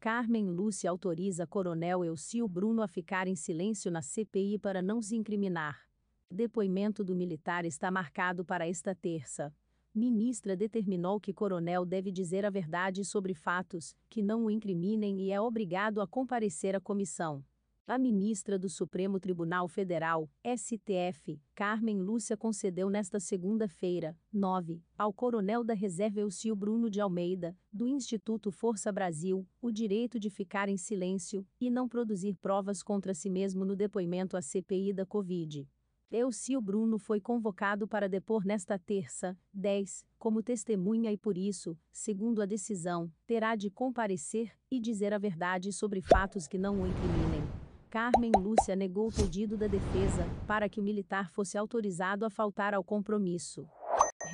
Carmen Lúcia autoriza Coronel Elcio Bruno a ficar em silêncio na CPI para não se incriminar. Depoimento do militar está marcado para esta terça. Ministra determinou que Coronel deve dizer a verdade sobre fatos que não o incriminem e é obrigado a comparecer à comissão. A ministra do Supremo Tribunal Federal, STF, Carmen Lúcia concedeu nesta segunda-feira, 9, ao coronel da reserva Elcio Bruno de Almeida, do Instituto Força Brasil, o direito de ficar em silêncio e não produzir provas contra si mesmo no depoimento à CPI da Covid. Elcio Bruno foi convocado para depor nesta terça, 10, como testemunha e por isso, segundo a decisão, terá de comparecer e dizer a verdade sobre fatos que não o incriminem. Carmen Lúcia negou o pedido da defesa para que o militar fosse autorizado a faltar ao compromisso.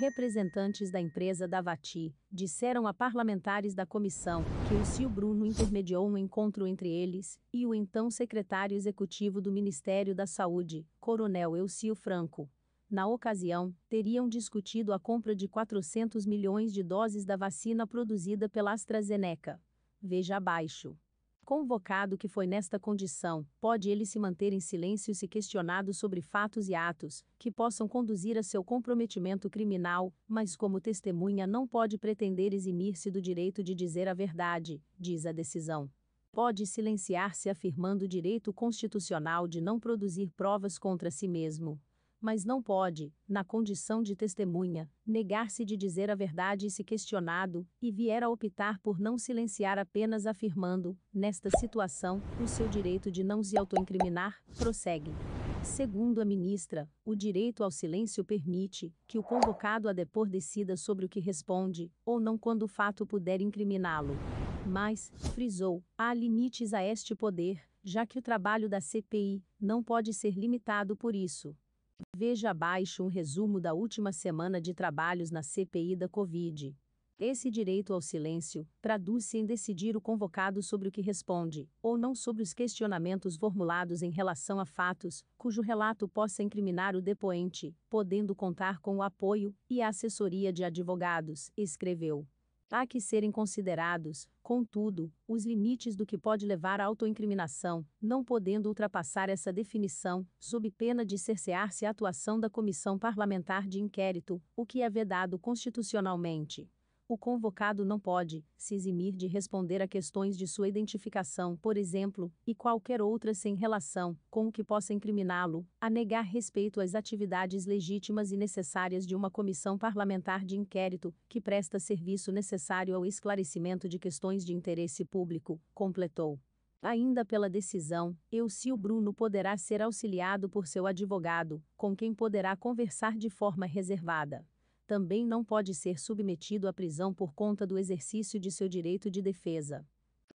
Representantes da empresa Davati disseram a parlamentares da comissão que o Cio Bruno intermediou um encontro entre eles e o então secretário executivo do Ministério da Saúde, Coronel Elcio Franco. Na ocasião, teriam discutido a compra de 400 milhões de doses da vacina produzida pela AstraZeneca. Veja abaixo. Convocado que foi nesta condição, pode ele se manter em silêncio se questionado sobre fatos e atos que possam conduzir a seu comprometimento criminal, mas como testemunha não pode pretender eximir-se do direito de dizer a verdade, diz a decisão. Pode silenciar-se afirmando o direito constitucional de não produzir provas contra si mesmo, mas não pode, na condição de testemunha, negar-se de dizer a verdade e se questionado, e vier a optar por não silenciar apenas afirmando, nesta situação, o seu direito de não se autoincriminar, prossegue. Segundo a ministra, o direito ao silêncio permite que o convocado a depor decida sobre o que responde, ou não quando o fato puder incriminá-lo. Mas, frisou, há limites a este poder, já que o trabalho da CPI não pode ser limitado por isso. Veja abaixo um resumo da última semana de trabalhos na CPI da Covid. Esse direito ao silêncio traduz-se em decidir o convocado sobre o que responde, ou não sobre os questionamentos formulados em relação a fatos, cujo relato possa incriminar o depoente, podendo contar com o apoio e a assessoria de advogados, escreveu. Há que serem considerados, contudo, os limites do que pode levar à autoincriminação, não podendo ultrapassar essa definição, sob pena de cercear-se a atuação da comissão parlamentar de inquérito, o que é vedado constitucionalmente o convocado não pode se eximir de responder a questões de sua identificação, por exemplo, e qualquer outra sem relação com o que possa incriminá-lo, a negar respeito às atividades legítimas e necessárias de uma comissão parlamentar de inquérito, que presta serviço necessário ao esclarecimento de questões de interesse público, completou. Ainda pela decisão, Elcio Bruno poderá ser auxiliado por seu advogado, com quem poderá conversar de forma reservada também não pode ser submetido à prisão por conta do exercício de seu direito de defesa.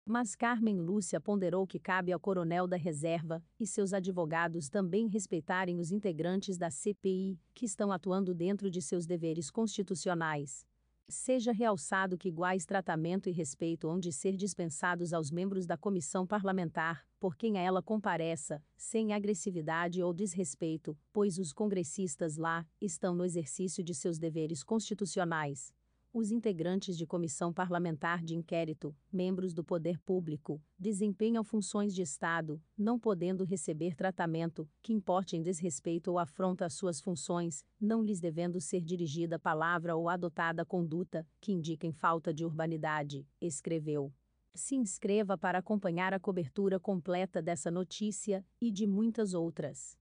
Mas Carmen Lúcia ponderou que cabe ao coronel da reserva e seus advogados também respeitarem os integrantes da CPI, que estão atuando dentro de seus deveres constitucionais seja realçado que iguais tratamento e respeito hão de ser dispensados aos membros da comissão parlamentar, por quem a ela compareça, sem agressividade ou desrespeito, pois os congressistas lá estão no exercício de seus deveres constitucionais os integrantes de comissão parlamentar de inquérito, membros do poder público, desempenham funções de Estado, não podendo receber tratamento que importe em desrespeito ou afronta às suas funções, não lhes devendo ser dirigida palavra ou adotada conduta que indiquem falta de urbanidade, escreveu. Se inscreva para acompanhar a cobertura completa dessa notícia e de muitas outras.